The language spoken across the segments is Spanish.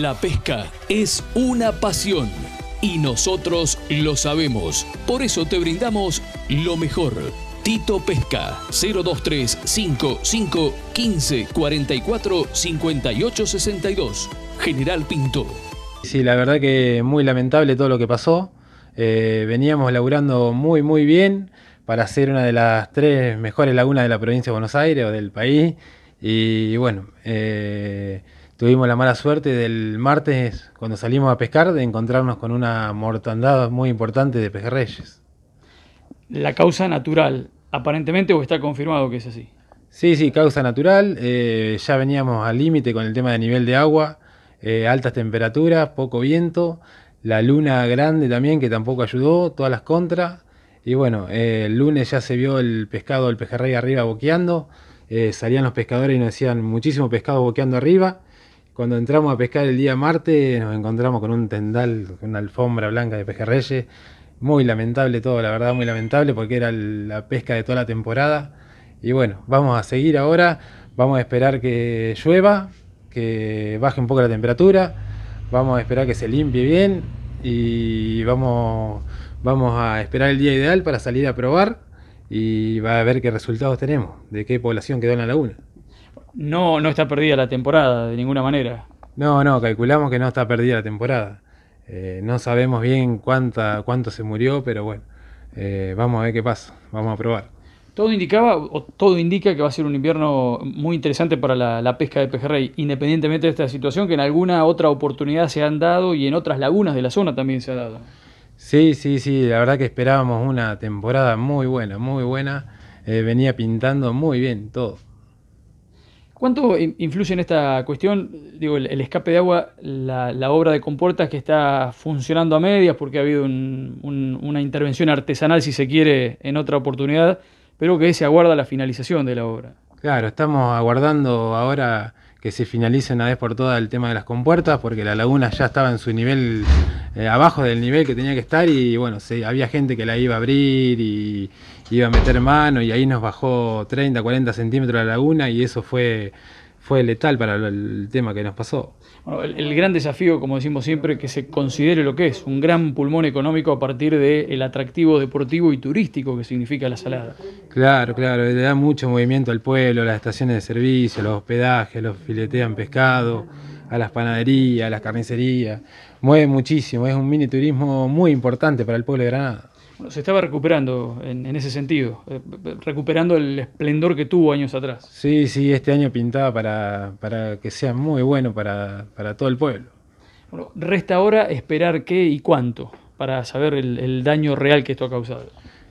La pesca es una pasión y nosotros lo sabemos. Por eso te brindamos lo mejor. Tito Pesca 023 55 15 44 58 62 General Pinto. Sí, la verdad que muy lamentable todo lo que pasó. Eh, veníamos laburando muy muy bien para ser una de las tres mejores lagunas de la provincia de Buenos Aires o del país. Y bueno, eh, tuvimos la mala suerte del martes, cuando salimos a pescar, de encontrarnos con una mortandad muy importante de pejerreyes. La causa natural, aparentemente, o está confirmado que es así. Sí, sí, causa natural. Eh, ya veníamos al límite con el tema de nivel de agua, eh, altas temperaturas, poco viento, la luna grande también que tampoco ayudó, todas las contras. Y bueno, eh, el lunes ya se vio el pescado, el pejerrey arriba boqueando. salían los pescadores y nos decían muchísimo pescado boqueando arriba. Cuando entramos a pescar el día martes nos encontramos con un tendal, una alfombra blanca de pejerreyes. Muy lamentable todo, la verdad, muy lamentable porque era la pesca de toda la temporada. Y bueno, vamos a seguir ahora, vamos a esperar que llueva, que baje un poco la temperatura, vamos a esperar que se limpie bien y vamos, vamos a esperar el día ideal para salir a probar y va a ver qué resultados tenemos, de qué población quedó en la laguna. No, está perdida la temporada, de ninguna manera. No, no, calculamos que no está perdida la temporada. Eh, no sabemos bien cuánta, cuánto se murió, pero bueno, eh, vamos a ver qué pasa, vamos a probar. Todo indicaba, o todo indica que va a ser un invierno muy interesante para la, pesca de pejerrey, independientemente de esta situación que en alguna otra oportunidad se han dado y en otras lagunas de la zona también se ha dado. Sí, sí, sí, la verdad que esperábamos una temporada muy buena, muy buena, eh, venía pintando muy bien todo. ¿Cuánto influye en esta cuestión, digo, el, escape de agua, la, obra de compuertas que está funcionando a medias porque ha habido una intervención artesanal, si se quiere, en otra oportunidad, pero que se aguarda la finalización de la obra? Claro, estamos aguardando ahora que se finalice una vez por todas el tema de las compuertas, porque la laguna ya estaba en su nivel, eh, abajo del nivel que tenía que estar, y bueno, se, había gente que la iba a abrir y iba a meter mano, y ahí nos bajó 30, 40 centímetros la laguna, y eso fue fue letal para el tema que nos pasó. el, gran desafío, como decimos siempre, que se considere lo que es un gran pulmón económico a partir del el atractivo deportivo y turístico que significa la salada. Claro, claro, le da mucho movimiento al pueblo, las estaciones de servicio, los hospedajes, los filetean pescado, a las panaderías, a las carnicerías, mueve muchísimo, es un mini turismo muy importante para el pueblo de Granada se estaba recuperando en, ese sentido, eh, recuperando el esplendor que tuvo años atrás. Sí, sí, este año pintaba para, que sea muy bueno para, todo el pueblo. Bueno, resta ahora esperar qué y cuánto para saber el, daño real que esto ha causado.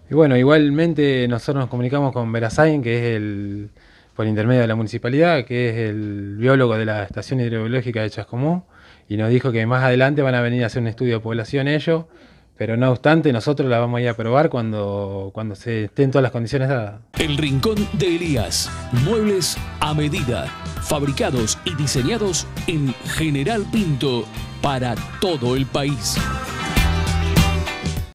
Y bueno, igualmente nosotros nos comunicamos con Verasain que es el, por intermedio de la municipalidad, que es el biólogo de la estación hidrobiológica de Chascomú, y nos dijo que más adelante van a venir a hacer un estudio de población ellos pero no obstante, nosotros la vamos a ir a probar cuando, cuando se estén todas las condiciones dadas. El Rincón de Elías. Muebles a medida. Fabricados y diseñados en General Pinto para todo el país.